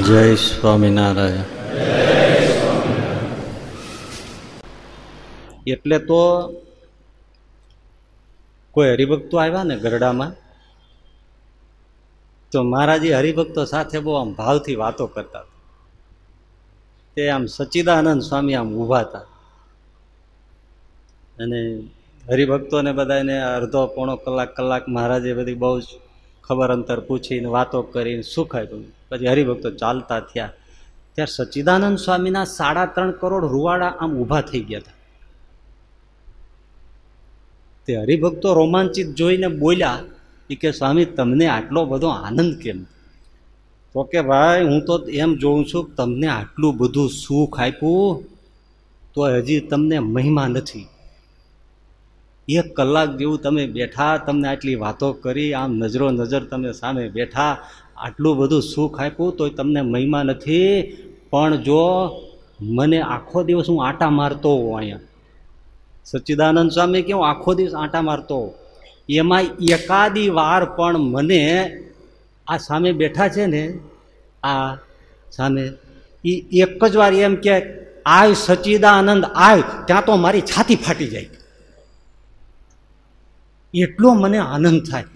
જય સ્વામિનારાયણ એટલે તો કોઈ હરિભક્તો આવ્યા ને ગરડામાં તો મહારાજી હરિભક્તો સાથે બહુ આમ ભાવથી વાતો કરતા તે આમ સચ્ચિદાનંદ સ્વામી આમ ઊભા હતા અને હરિભક્તોને બધાને અડધો પોણો કલાક કલાક મહારાજે બધી બહુ જ ખબર અંતર પૂછીને વાતો કરીને સુખ આપ્યું પછી હરિભક્તો ચાલતા થયા ત્યારે સચ્ચિદાનંદ સ્વામીના સાડા ત્રણ કરોડ રૂવાડા આમ ઊભા થઈ ગયા હતા તે હરિભક્તો રોમાંચિત જોઈને બોલ્યા એ કે સ્વામી તમને આટલો બધો આનંદ કેમ તો કે ભાઈ હું તો એમ જોઉં છું તમને આટલું બધું સુખ આપ્યું તો હજી તમને મહિમા નથી એક કલાક જેવું તમે બેઠા તમને આટલી વાતો કરી આમ નજરો નજર તમે સામે બેઠા આટલું બધું સુખ આપ્યું તોય તમને મહિમા નથી પણ જો મને આખો દિવસ હું આટા મારતો હોઉં અહીંયા સચ્ચિદાનંદ સ્વામી કેવું આખો દિવસ આટા મારતો એમાં એકાદી વાર પણ મને આ સામે બેઠા છે ને આ સામે એ એક જ વાર એમ કે આય સચ્ચિદાનંદ આય ત્યાં તો મારી છાતી ફાટી જાય એટલો મને આનંદ થાય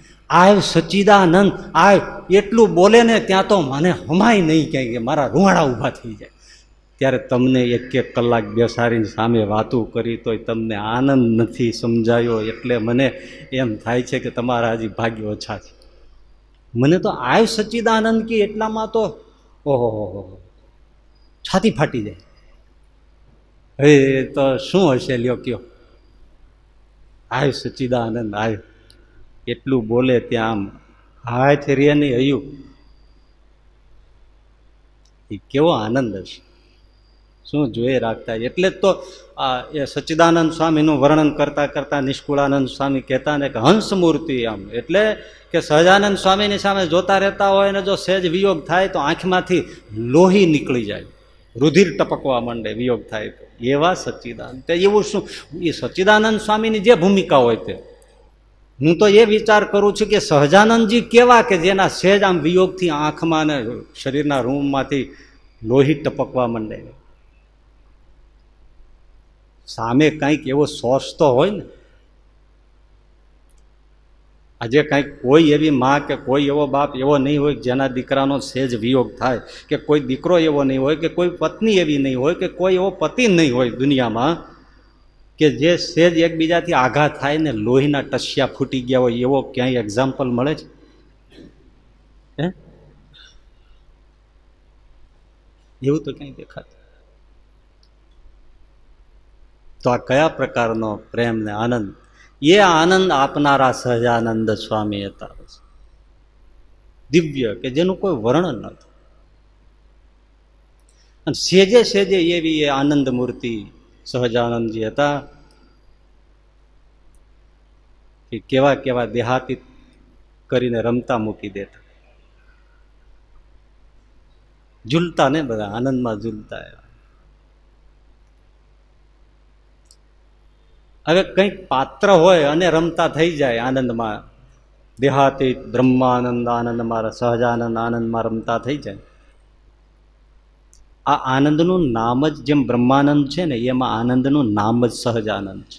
આય સચ્ચિદાનંદ આય એટલું બોલે ને ત્યાં તો મને હમાય નહીં ક્યાંય કે મારા રૂવાડા ઊભા થઈ જાય ત્યારે તમને એક એક કલાક બેસાડીને સામે વાતો કરી તોય તમને આનંદ નથી સમજાયો એટલે મને એમ થાય છે કે તમારા હજી ભાગ્ય ઓછા છે મને તો આવ સચ્ચિદાનંદ કે એટલામાં તો ઓહો છાતી ફાટી જાય હે તો શું હશે લ્યો કયો આય સચિદાનંદ આય એટલું બોલે ત્યાં આમ હાય રે નહીં હયું એ કેવો આનંદ હશે શું જોઈ રાખતા એટલે જ તો આ એ સચ્ચિદાનંદ સ્વામીનું વર્ણન કરતાં કરતાં નિષ્કુળાનંદ સ્વામી કહેતા ને કે હંસ મૂર્તિ આમ એટલે કે સહજાનંદ સ્વામીની સામે જોતા રહેતા હોય ને જો સહેજ વિયોગ થાય તો આંખમાંથી લોહી નીકળી જાય રુધિર ટપકવા માંડે વિયોગ થાય તો એવા સચ્ચિદાનંદ એવું શું એ સચ્ચિદાનંદ સ્વામીની જે ભૂમિકા હોય તે હું તો એ વિચાર કરું છું કે સહજાનંદજી કેવા કે જેના સહેજ આમ વિયોગથી આંખમાં ને શરીરના રૂમમાંથી લોહી ટપકવા માંડે સામે કંઈક એવો સોસ તો હોય ને આજે કાંઈક કોઈ એવી મા કે કોઈ એવો બાપ એવો નહીં હોય જેના દીકરાનો સહેજ વિયોગ થાય કે કોઈ દીકરો એવો નહીં હોય કે કોઈ પત્ની એવી નહીં હોય કે કોઈ એવો પતિ નહીં હોય દુનિયામાં કે જે સહેજ એકબીજાથી આઘા થાય ને લોહીના ટસિયા ફૂટી ગયા હોય એવો ક્યાંય એક્ઝામ્પલ મળે છે હે એવું તો ક્યાંય દેખાતું તો આ કયા પ્રકારનો પ્રેમ ને આનંદ એ આનંદ આપનારા સહજાનંદ સ્વામી હતા દિવ્ય કે જેનું કોઈ વર્ણન નથી અને સેજે સેજે એવી એ આનંદ મૂર્તિ સહજાનંદજી હતા કે કેવા કેવા દેહાતી કરીને રમતા મૂકી દેતા ઝૂલતા ને બધા આનંદમાં ઝૂલતા એવા હવે કંઈક પાત્ર હોય અને રમતા થઈ જાય આનંદમાં દેહાતી બ્રહ્માનંદ આનંદમાં સહજાનંદ આનંદમાં રમતા થઈ જાય આ આનંદનું નામ જ જેમ બ્રહ્માનંદ છે ને એમાં આનંદનું નામ જ સહજાનંદ છે